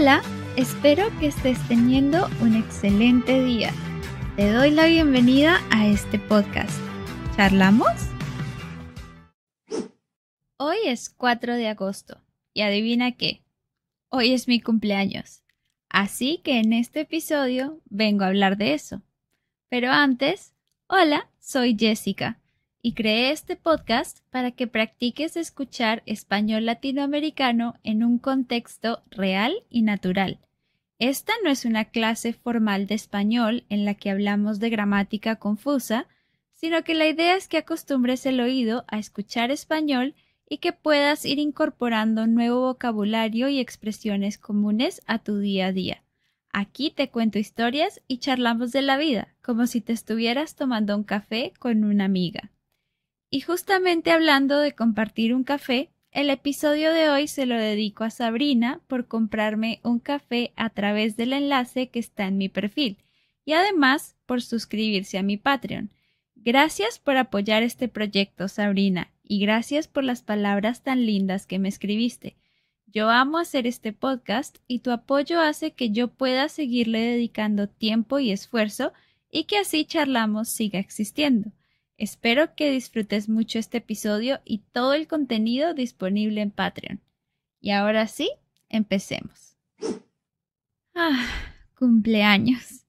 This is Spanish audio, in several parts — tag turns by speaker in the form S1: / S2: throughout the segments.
S1: Hola, espero que estés teniendo un excelente día. Te doy la bienvenida a este podcast. ¿Charlamos? Hoy es 4 de agosto y adivina qué, hoy es mi cumpleaños. Así que en este episodio vengo a hablar de eso. Pero antes, hola, soy Jessica y creé este podcast para que practiques escuchar español latinoamericano en un contexto real y natural. Esta no es una clase formal de español en la que hablamos de gramática confusa, sino que la idea es que acostumbres el oído a escuchar español y que puedas ir incorporando nuevo vocabulario y expresiones comunes a tu día a día. Aquí te cuento historias y charlamos de la vida, como si te estuvieras tomando un café con una amiga. Y justamente hablando de compartir un café, el episodio de hoy se lo dedico a Sabrina por comprarme un café a través del enlace que está en mi perfil y además por suscribirse a mi Patreon. Gracias por apoyar este proyecto, Sabrina, y gracias por las palabras tan lindas que me escribiste. Yo amo hacer este podcast y tu apoyo hace que yo pueda seguirle dedicando tiempo y esfuerzo y que así charlamos siga existiendo. Espero que disfrutes mucho este episodio y todo el contenido disponible en Patreon. Y ahora sí, empecemos. Ah, cumpleaños.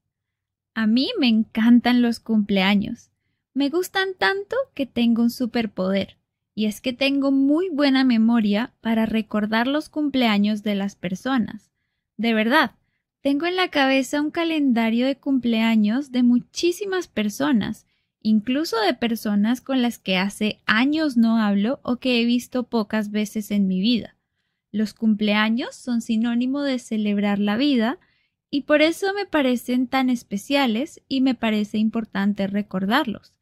S1: A mí me encantan los cumpleaños. Me gustan tanto que tengo un superpoder, y es que tengo muy buena memoria para recordar los cumpleaños de las personas. De verdad, tengo en la cabeza un calendario de cumpleaños de muchísimas personas, incluso de personas con las que hace años no hablo o que he visto pocas veces en mi vida. Los cumpleaños son sinónimo de celebrar la vida y por eso me parecen tan especiales y me parece importante recordarlos.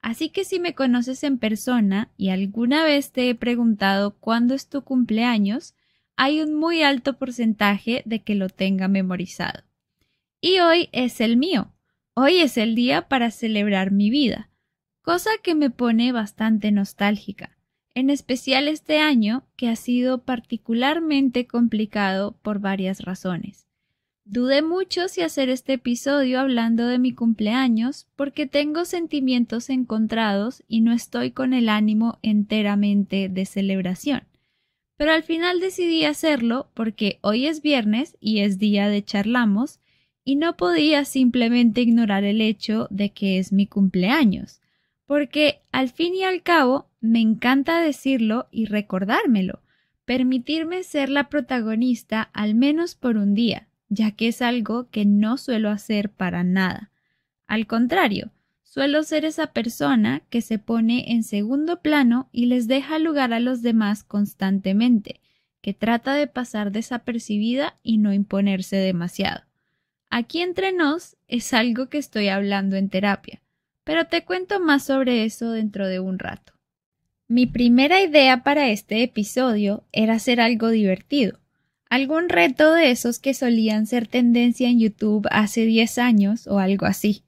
S1: Así que si me conoces en persona y alguna vez te he preguntado cuándo es tu cumpleaños, hay un muy alto porcentaje de que lo tenga memorizado. Y hoy es el mío, Hoy es el día para celebrar mi vida, cosa que me pone bastante nostálgica, en especial este año que ha sido particularmente complicado por varias razones. Dudé mucho si hacer este episodio hablando de mi cumpleaños porque tengo sentimientos encontrados y no estoy con el ánimo enteramente de celebración. Pero al final decidí hacerlo porque hoy es viernes y es día de charlamos y no podía simplemente ignorar el hecho de que es mi cumpleaños, porque al fin y al cabo me encanta decirlo y recordármelo, permitirme ser la protagonista al menos por un día, ya que es algo que no suelo hacer para nada. Al contrario, suelo ser esa persona que se pone en segundo plano y les deja lugar a los demás constantemente, que trata de pasar desapercibida y no imponerse demasiado. Aquí entre nos es algo que estoy hablando en terapia, pero te cuento más sobre eso dentro de un rato. Mi primera idea para este episodio era hacer algo divertido, algún reto de esos que solían ser tendencia en YouTube hace 10 años o algo así.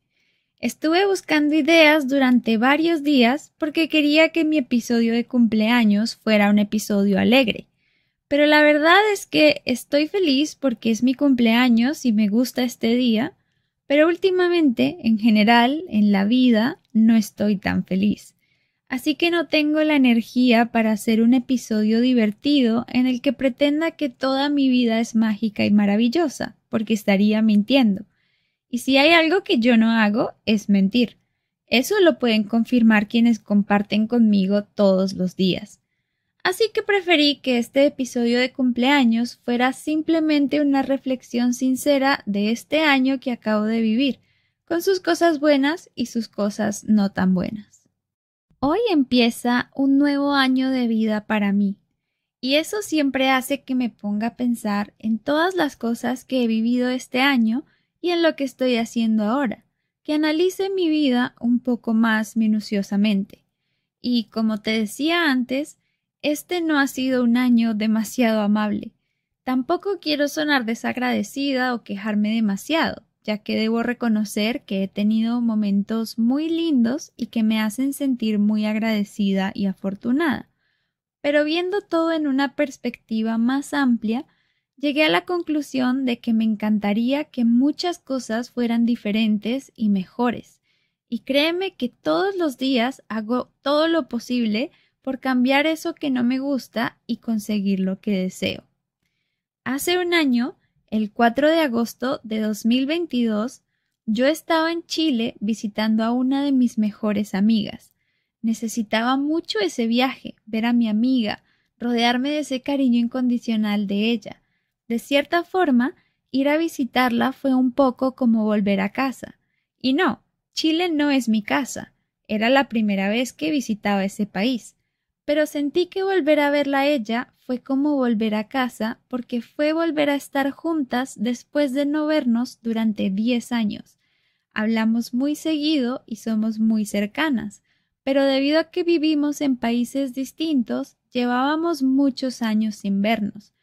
S1: Estuve buscando ideas durante varios días porque quería que mi episodio de cumpleaños fuera un episodio alegre, pero la verdad es que estoy feliz porque es mi cumpleaños y me gusta este día, pero últimamente, en general, en la vida, no estoy tan feliz. Así que no tengo la energía para hacer un episodio divertido en el que pretenda que toda mi vida es mágica y maravillosa, porque estaría mintiendo. Y si hay algo que yo no hago, es mentir. Eso lo pueden confirmar quienes comparten conmigo todos los días. Así que preferí que este episodio de cumpleaños fuera simplemente una reflexión sincera de este año que acabo de vivir, con sus cosas buenas y sus cosas no tan buenas. Hoy empieza un nuevo año de vida para mí, y eso siempre hace que me ponga a pensar en todas las cosas que he vivido este año y en lo que estoy haciendo ahora, que analice mi vida un poco más minuciosamente. Y como te decía antes, este no ha sido un año demasiado amable. Tampoco quiero sonar desagradecida o quejarme demasiado, ya que debo reconocer que he tenido momentos muy lindos y que me hacen sentir muy agradecida y afortunada. Pero viendo todo en una perspectiva más amplia, llegué a la conclusión de que me encantaría que muchas cosas fueran diferentes y mejores. Y créeme que todos los días hago todo lo posible por cambiar eso que no me gusta y conseguir lo que deseo. Hace un año, el 4 de agosto de 2022, yo estaba en Chile visitando a una de mis mejores amigas. Necesitaba mucho ese viaje, ver a mi amiga, rodearme de ese cariño incondicional de ella. De cierta forma, ir a visitarla fue un poco como volver a casa. Y no, Chile no es mi casa. Era la primera vez que visitaba ese país pero sentí que volver a verla a ella fue como volver a casa, porque fue volver a estar juntas después de no vernos durante diez años. Hablamos muy seguido y somos muy cercanas, pero debido a que vivimos en países distintos, llevábamos muchos años sin vernos.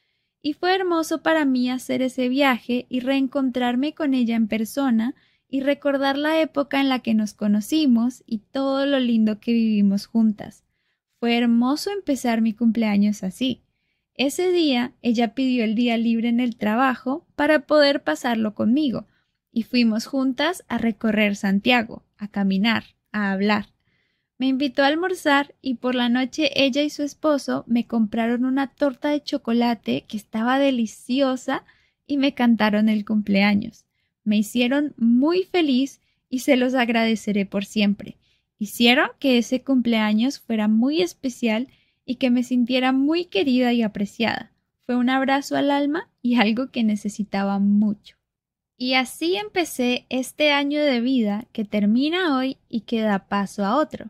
S1: Y fue hermoso para mí hacer ese viaje y reencontrarme con ella en persona y recordar la época en la que nos conocimos y todo lo lindo que vivimos juntas. Fue hermoso empezar mi cumpleaños así. Ese día ella pidió el día libre en el trabajo para poder pasarlo conmigo, y fuimos juntas a recorrer Santiago, a caminar, a hablar. Me invitó a almorzar y por la noche ella y su esposo me compraron una torta de chocolate que estaba deliciosa y me cantaron el cumpleaños. Me hicieron muy feliz y se los agradeceré por siempre hicieron que ese cumpleaños fuera muy especial y que me sintiera muy querida y apreciada. Fue un abrazo al alma y algo que necesitaba mucho. Y así empecé este año de vida que termina hoy y que da paso a otro.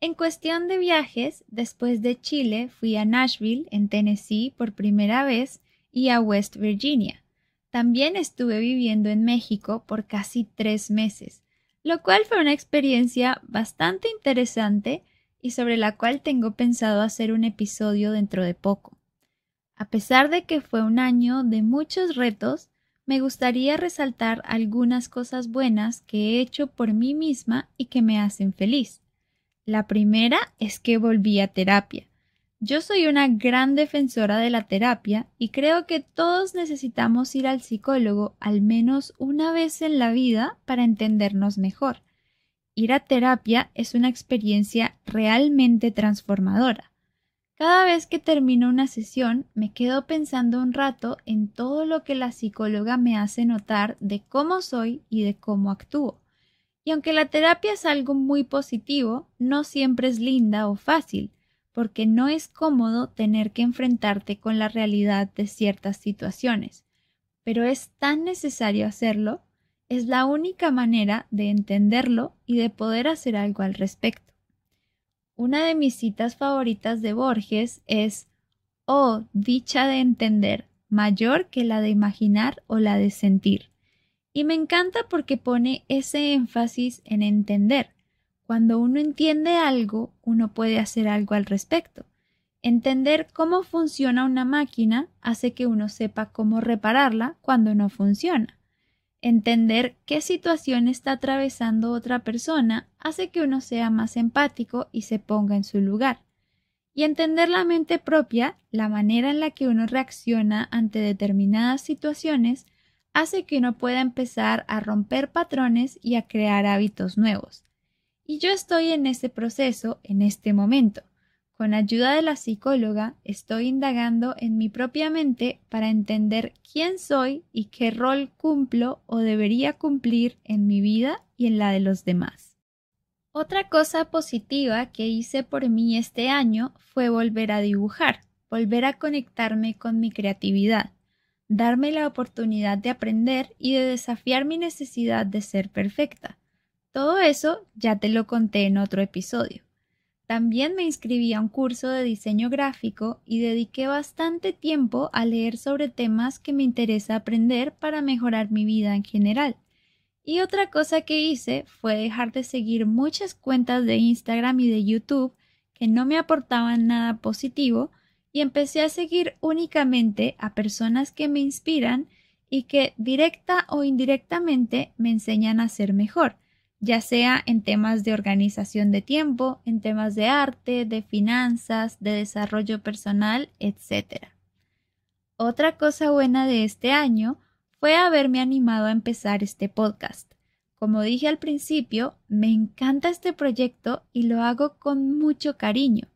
S1: En cuestión de viajes, después de Chile fui a Nashville, en Tennessee, por primera vez y a West Virginia. También estuve viviendo en México por casi tres meses, lo cual fue una experiencia bastante interesante y sobre la cual tengo pensado hacer un episodio dentro de poco. A pesar de que fue un año de muchos retos, me gustaría resaltar algunas cosas buenas que he hecho por mí misma y que me hacen feliz. La primera es que volví a terapia. Yo soy una gran defensora de la terapia y creo que todos necesitamos ir al psicólogo al menos una vez en la vida para entendernos mejor. Ir a terapia es una experiencia realmente transformadora. Cada vez que termino una sesión me quedo pensando un rato en todo lo que la psicóloga me hace notar de cómo soy y de cómo actúo. Y aunque la terapia es algo muy positivo, no siempre es linda o fácil porque no es cómodo tener que enfrentarte con la realidad de ciertas situaciones, pero es tan necesario hacerlo, es la única manera de entenderlo y de poder hacer algo al respecto. Una de mis citas favoritas de Borges es Oh, dicha de entender, mayor que la de imaginar o la de sentir. Y me encanta porque pone ese énfasis en entender, cuando uno entiende algo, uno puede hacer algo al respecto. Entender cómo funciona una máquina hace que uno sepa cómo repararla cuando no funciona. Entender qué situación está atravesando otra persona hace que uno sea más empático y se ponga en su lugar. Y entender la mente propia, la manera en la que uno reacciona ante determinadas situaciones, hace que uno pueda empezar a romper patrones y a crear hábitos nuevos. Y yo estoy en ese proceso en este momento. Con ayuda de la psicóloga estoy indagando en mi propia mente para entender quién soy y qué rol cumplo o debería cumplir en mi vida y en la de los demás. Otra cosa positiva que hice por mí este año fue volver a dibujar, volver a conectarme con mi creatividad, darme la oportunidad de aprender y de desafiar mi necesidad de ser perfecta. Todo eso ya te lo conté en otro episodio. También me inscribí a un curso de diseño gráfico y dediqué bastante tiempo a leer sobre temas que me interesa aprender para mejorar mi vida en general. Y otra cosa que hice fue dejar de seguir muchas cuentas de Instagram y de YouTube que no me aportaban nada positivo y empecé a seguir únicamente a personas que me inspiran y que directa o indirectamente me enseñan a ser mejor ya sea en temas de organización de tiempo, en temas de arte, de finanzas, de desarrollo personal, etc. Otra cosa buena de este año fue haberme animado a empezar este podcast. Como dije al principio, me encanta este proyecto y lo hago con mucho cariño,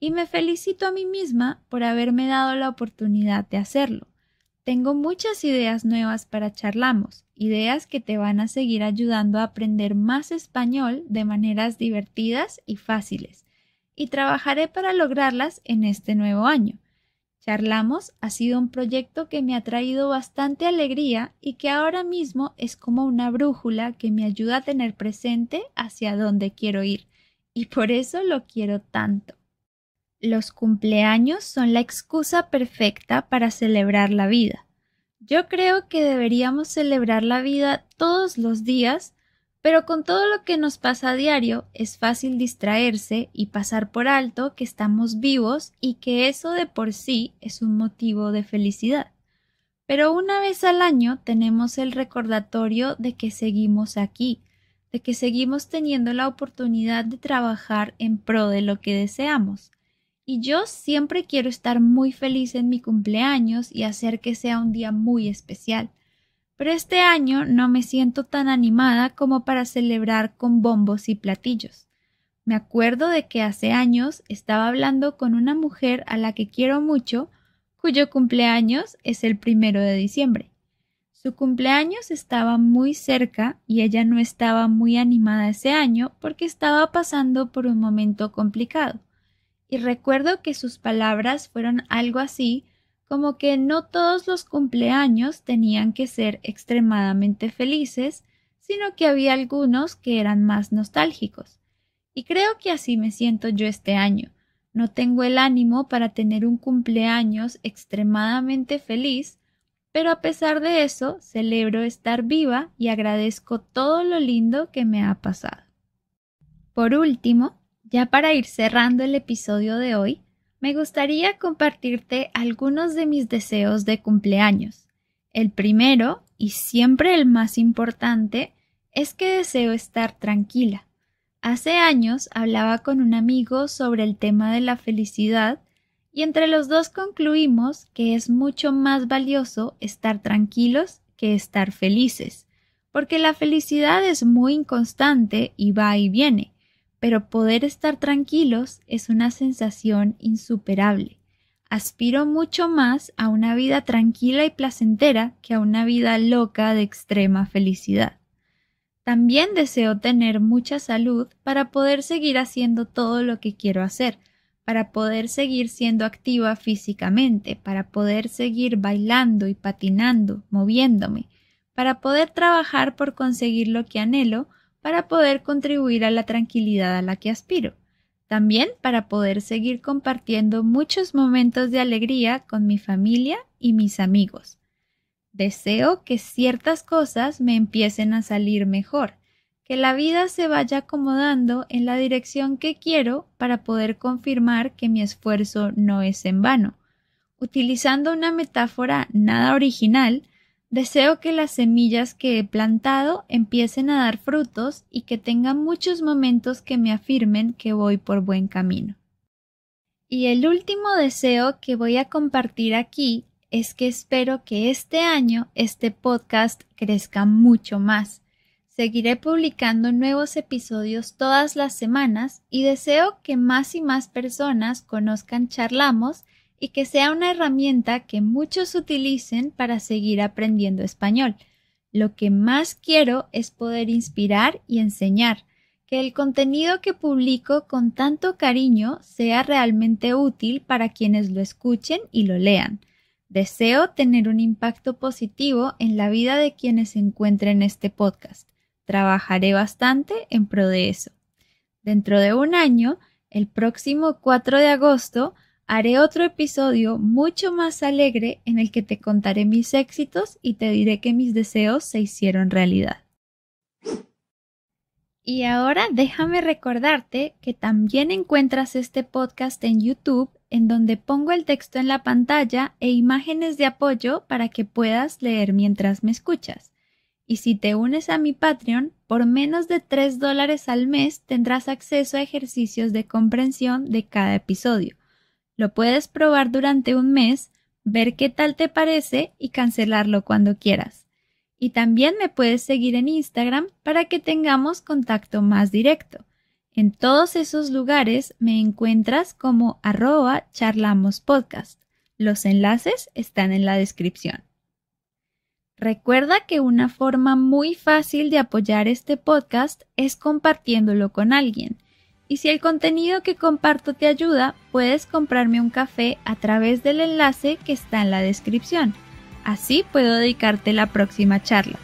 S1: y me felicito a mí misma por haberme dado la oportunidad de hacerlo. Tengo muchas ideas nuevas para charlamos, ideas que te van a seguir ayudando a aprender más español de maneras divertidas y fáciles, y trabajaré para lograrlas en este nuevo año. Charlamos ha sido un proyecto que me ha traído bastante alegría y que ahora mismo es como una brújula que me ayuda a tener presente hacia dónde quiero ir, y por eso lo quiero tanto. Los cumpleaños son la excusa perfecta para celebrar la vida. Yo creo que deberíamos celebrar la vida todos los días, pero con todo lo que nos pasa a diario es fácil distraerse y pasar por alto que estamos vivos y que eso de por sí es un motivo de felicidad. Pero una vez al año tenemos el recordatorio de que seguimos aquí, de que seguimos teniendo la oportunidad de trabajar en pro de lo que deseamos. Y yo siempre quiero estar muy feliz en mi cumpleaños y hacer que sea un día muy especial. Pero este año no me siento tan animada como para celebrar con bombos y platillos. Me acuerdo de que hace años estaba hablando con una mujer a la que quiero mucho, cuyo cumpleaños es el primero de diciembre. Su cumpleaños estaba muy cerca y ella no estaba muy animada ese año porque estaba pasando por un momento complicado y recuerdo que sus palabras fueron algo así como que no todos los cumpleaños tenían que ser extremadamente felices, sino que había algunos que eran más nostálgicos. Y creo que así me siento yo este año. No tengo el ánimo para tener un cumpleaños extremadamente feliz, pero a pesar de eso celebro estar viva y agradezco todo lo lindo que me ha pasado. Por último, ya para ir cerrando el episodio de hoy, me gustaría compartirte algunos de mis deseos de cumpleaños. El primero, y siempre el más importante, es que deseo estar tranquila. Hace años hablaba con un amigo sobre el tema de la felicidad y entre los dos concluimos que es mucho más valioso estar tranquilos que estar felices, porque la felicidad es muy inconstante y va y viene, pero poder estar tranquilos es una sensación insuperable. Aspiro mucho más a una vida tranquila y placentera que a una vida loca de extrema felicidad. También deseo tener mucha salud para poder seguir haciendo todo lo que quiero hacer, para poder seguir siendo activa físicamente, para poder seguir bailando y patinando, moviéndome, para poder trabajar por conseguir lo que anhelo, para poder contribuir a la tranquilidad a la que aspiro, también para poder seguir compartiendo muchos momentos de alegría con mi familia y mis amigos. Deseo que ciertas cosas me empiecen a salir mejor, que la vida se vaya acomodando en la dirección que quiero para poder confirmar que mi esfuerzo no es en vano. Utilizando una metáfora nada original, Deseo que las semillas que he plantado empiecen a dar frutos y que tengan muchos momentos que me afirmen que voy por buen camino. Y el último deseo que voy a compartir aquí es que espero que este año este podcast crezca mucho más. Seguiré publicando nuevos episodios todas las semanas y deseo que más y más personas conozcan Charlamos y que sea una herramienta que muchos utilicen para seguir aprendiendo español. Lo que más quiero es poder inspirar y enseñar, que el contenido que publico con tanto cariño sea realmente útil para quienes lo escuchen y lo lean. Deseo tener un impacto positivo en la vida de quienes encuentren este podcast. Trabajaré bastante en pro de eso. Dentro de un año, el próximo 4 de agosto, haré otro episodio mucho más alegre en el que te contaré mis éxitos y te diré que mis deseos se hicieron realidad. Y ahora déjame recordarte que también encuentras este podcast en YouTube, en donde pongo el texto en la pantalla e imágenes de apoyo para que puedas leer mientras me escuchas. Y si te unes a mi Patreon, por menos de 3 dólares al mes tendrás acceso a ejercicios de comprensión de cada episodio lo puedes probar durante un mes, ver qué tal te parece y cancelarlo cuando quieras. Y también me puedes seguir en Instagram para que tengamos contacto más directo. En todos esos lugares me encuentras como arroba charlamospodcast. Los enlaces están en la descripción. Recuerda que una forma muy fácil de apoyar este podcast es compartiéndolo con alguien. Y si el contenido que comparto te ayuda, puedes comprarme un café a través del enlace que está en la descripción. Así puedo dedicarte la próxima charla.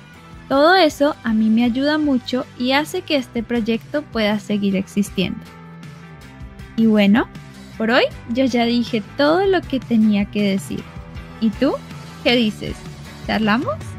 S1: Todo eso a mí me ayuda mucho y hace que este proyecto pueda seguir existiendo. Y bueno, por hoy yo ya dije todo lo que tenía que decir. ¿Y tú? ¿Qué dices? ¿Charlamos?